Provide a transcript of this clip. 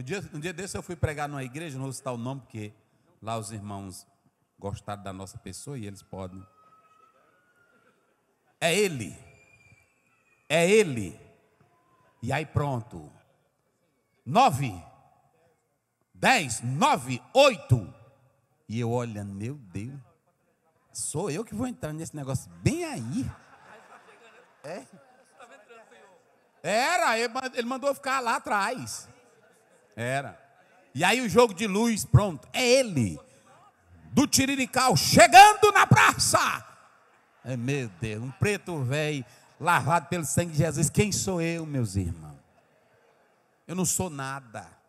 Um dia, um dia desse eu fui pregar numa igreja, não vou citar o nome, porque lá os irmãos gostaram da nossa pessoa e eles podem. É ele. É ele. E aí pronto. Nove. Dez, nove, oito. E eu olha, meu Deus. Sou eu que vou entrar nesse negócio bem aí. É. Era, ele mandou ficar lá atrás. Era. E aí o jogo de luz, pronto, é ele. Do Tirirical, chegando na praça. é meu Deus, um preto velho, lavado pelo sangue de Jesus. Quem sou eu, meus irmãos? Eu não sou nada.